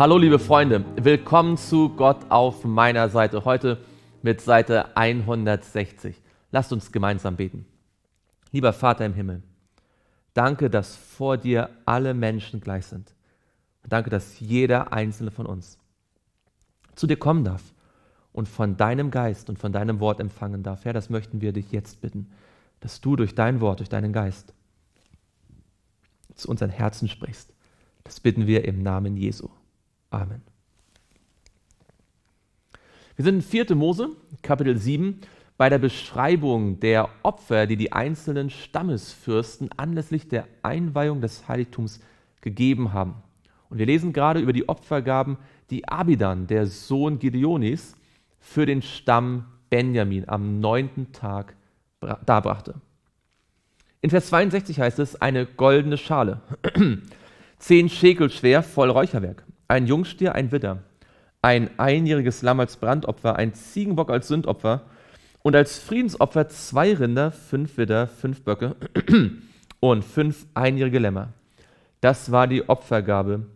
Hallo liebe Freunde, willkommen zu Gott auf meiner Seite, heute mit Seite 160. Lasst uns gemeinsam beten. Lieber Vater im Himmel, danke, dass vor dir alle Menschen gleich sind. Danke, dass jeder einzelne von uns zu dir kommen darf und von deinem Geist und von deinem Wort empfangen darf. Herr, das möchten wir dich jetzt bitten, dass du durch dein Wort, durch deinen Geist zu unseren Herzen sprichst. Das bitten wir im Namen Jesu. Amen. Wir sind in 4. Mose, Kapitel 7, bei der Beschreibung der Opfer, die die einzelnen Stammesfürsten anlässlich der Einweihung des Heiligtums gegeben haben. Und wir lesen gerade über die Opfergaben, die Abidan, der Sohn Gideonis, für den Stamm Benjamin am neunten Tag darbrachte. In Vers 62 heißt es, eine goldene Schale, zehn Schäkel schwer, voll Räucherwerk, ein Jungstier, ein Widder, ein einjähriges Lamm als Brandopfer, ein Ziegenbock als Sündopfer und als Friedensopfer zwei Rinder, fünf Widder, fünf Böcke und fünf einjährige Lämmer. Das war die Opfergabe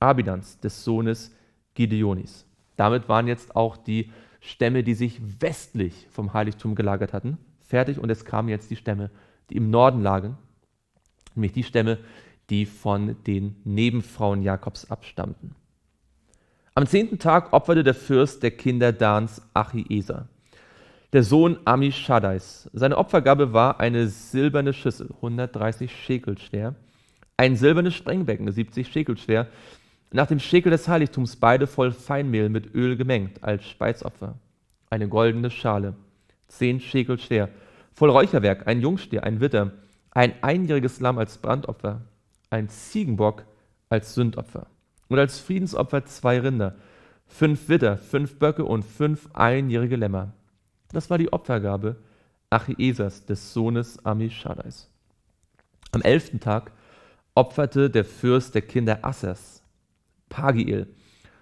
Abidans, des Sohnes Gideonis. Damit waren jetzt auch die Stämme, die sich westlich vom Heiligtum gelagert hatten, fertig und es kamen jetzt die Stämme, die im Norden lagen, nämlich die Stämme, die von den Nebenfrauen Jakobs abstammten. Am zehnten Tag opferte der Fürst der Kinder Dans Achieser, der Sohn Amishadais. Seine Opfergabe war eine silberne Schüssel, 130 Schekel schwer, ein silbernes Sprengbecken, 70 Schekel schwer, nach dem Schekel des Heiligtums beide voll Feinmehl mit Öl gemengt als Speisopfer, eine goldene Schale, 10 Schekel schwer, voll Räucherwerk, ein Jungstier, ein Witter, ein einjähriges Lamm als Brandopfer, ein Ziegenbock als Sündopfer und als Friedensopfer zwei Rinder, fünf Widder, fünf Böcke und fünf einjährige Lämmer. Das war die Opfergabe Achiesas, des Sohnes Amishadais. Am elften Tag opferte der Fürst der Kinder Assers, Pagiel,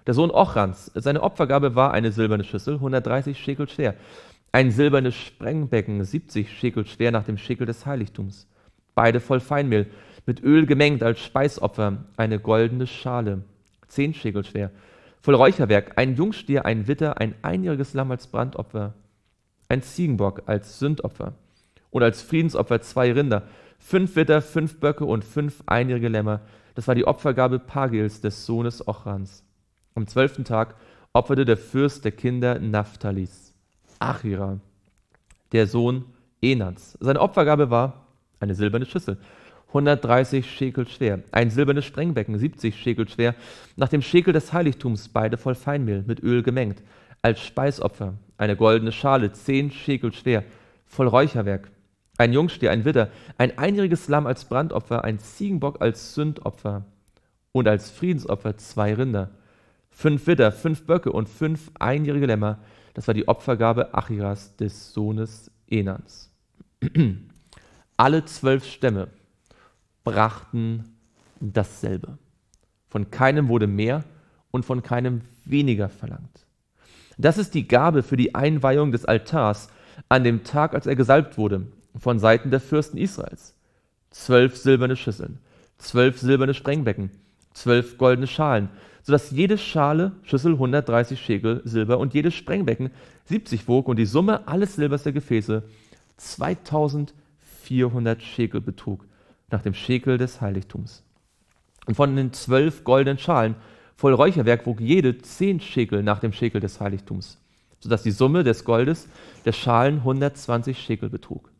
der Sohn Ochrans. Seine Opfergabe war eine silberne Schüssel, 130 Schekel schwer, ein silbernes Sprengbecken, 70 Schekel schwer nach dem Schekel des Heiligtums, beide voll Feinmehl, mit Öl gemengt als Speisopfer, eine goldene Schale, zehn Schäkel schwer, voll Räucherwerk, ein Jungstier, ein Witter, ein einjähriges Lamm als Brandopfer, ein Ziegenbock als Sündopfer und als Friedensopfer zwei Rinder, fünf Witter, fünf Böcke und fünf einjährige Lämmer. Das war die Opfergabe Pagels, des Sohnes Ochrans. Am zwölften Tag opferte der Fürst der Kinder Naphtalis, Achira, der Sohn Enans. Seine Opfergabe war eine silberne Schüssel 130 Schekel schwer. Ein silbernes Sprengbecken, 70 Schekel schwer, nach dem Schekel des Heiligtums, beide voll Feinmehl, mit Öl gemengt. Als Speisopfer eine goldene Schale, 10 Schekel schwer, voll Räucherwerk. Ein Jungstier, ein Widder, ein einjähriges Lamm als Brandopfer, ein Ziegenbock als Sündopfer und als Friedensopfer zwei Rinder. Fünf Widder, fünf Böcke und fünf einjährige Lämmer. Das war die Opfergabe Achiras des Sohnes Enans. Alle zwölf Stämme brachten dasselbe. Von keinem wurde mehr und von keinem weniger verlangt. Das ist die Gabe für die Einweihung des Altars an dem Tag, als er gesalbt wurde, von Seiten der Fürsten Israels. Zwölf silberne Schüsseln, zwölf silberne Sprengbecken, zwölf goldene Schalen, sodass jede Schale, Schüssel 130 Schekel Silber und jedes Sprengbecken 70 wog und die Summe alles Silbers der Gefäße 2400 Schekel betrug nach dem Schäkel des Heiligtums. Und von den zwölf goldenen Schalen voll Räucherwerk wog jede zehn Schäkel nach dem Schäkel des Heiligtums, sodass die Summe des Goldes der Schalen 120 Schäkel betrug.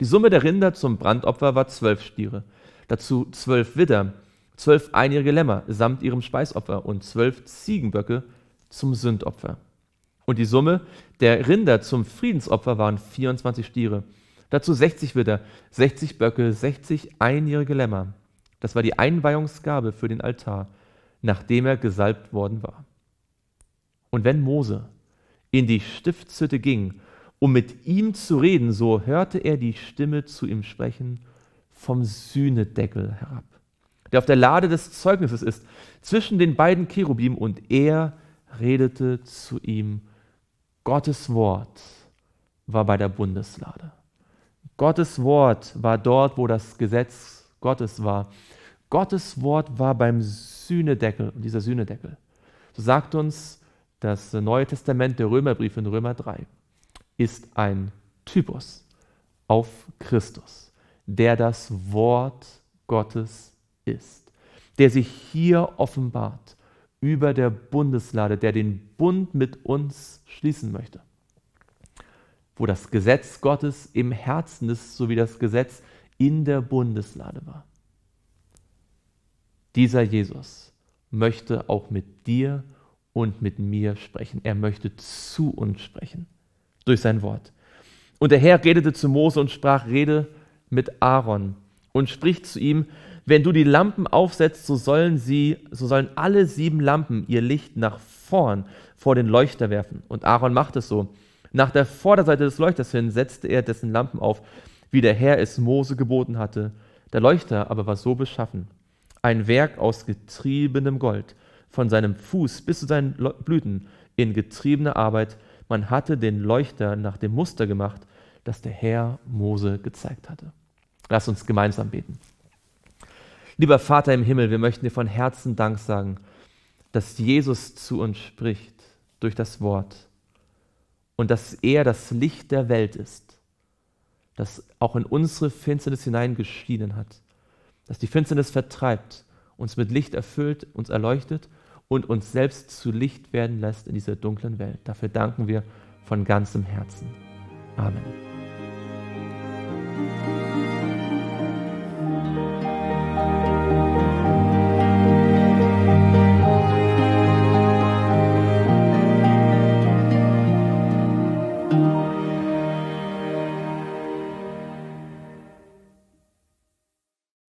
Die Summe der Rinder zum Brandopfer war zwölf Stiere, dazu zwölf Widder, zwölf einjährige Lämmer samt ihrem Speisopfer und zwölf Ziegenböcke zum Sündopfer. Und die Summe der Rinder zum Friedensopfer waren 24 Stiere, Dazu 60 Widder, 60 Böcke, 60 einjährige Lämmer. Das war die Einweihungsgabe für den Altar, nachdem er gesalbt worden war. Und wenn Mose in die Stiftshütte ging, um mit ihm zu reden, so hörte er die Stimme zu ihm sprechen vom Sühnedeckel herab, der auf der Lade des Zeugnisses ist, zwischen den beiden Cherubim, und er redete zu ihm. Gottes Wort war bei der Bundeslade. Gottes Wort war dort, wo das Gesetz Gottes war. Gottes Wort war beim Sühnedeckel. dieser Sühnedeckel, so sagt uns das Neue Testament, der Römerbrief in Römer 3, ist ein Typus auf Christus, der das Wort Gottes ist, der sich hier offenbart über der Bundeslade, der den Bund mit uns schließen möchte wo das Gesetz Gottes im Herzen ist, so wie das Gesetz in der Bundeslade war. Dieser Jesus möchte auch mit dir und mit mir sprechen. Er möchte zu uns sprechen durch sein Wort. Und der Herr redete zu Mose und sprach, rede mit Aaron und spricht zu ihm, wenn du die Lampen aufsetzt, so sollen sie, so sollen alle sieben Lampen ihr Licht nach vorn vor den Leuchter werfen. Und Aaron macht es so. Nach der Vorderseite des Leuchters hin setzte er dessen Lampen auf, wie der Herr es Mose geboten hatte. Der Leuchter aber war so beschaffen, ein Werk aus getriebenem Gold, von seinem Fuß bis zu seinen Blüten, in getriebener Arbeit. Man hatte den Leuchter nach dem Muster gemacht, das der Herr Mose gezeigt hatte. Lass uns gemeinsam beten. Lieber Vater im Himmel, wir möchten dir von Herzen Dank sagen, dass Jesus zu uns spricht durch das Wort und dass er das Licht der Welt ist, das auch in unsere Finsternis hineingeschienen hat, das die Finsternis vertreibt, uns mit Licht erfüllt, uns erleuchtet und uns selbst zu Licht werden lässt in dieser dunklen Welt. Dafür danken wir von ganzem Herzen. Amen.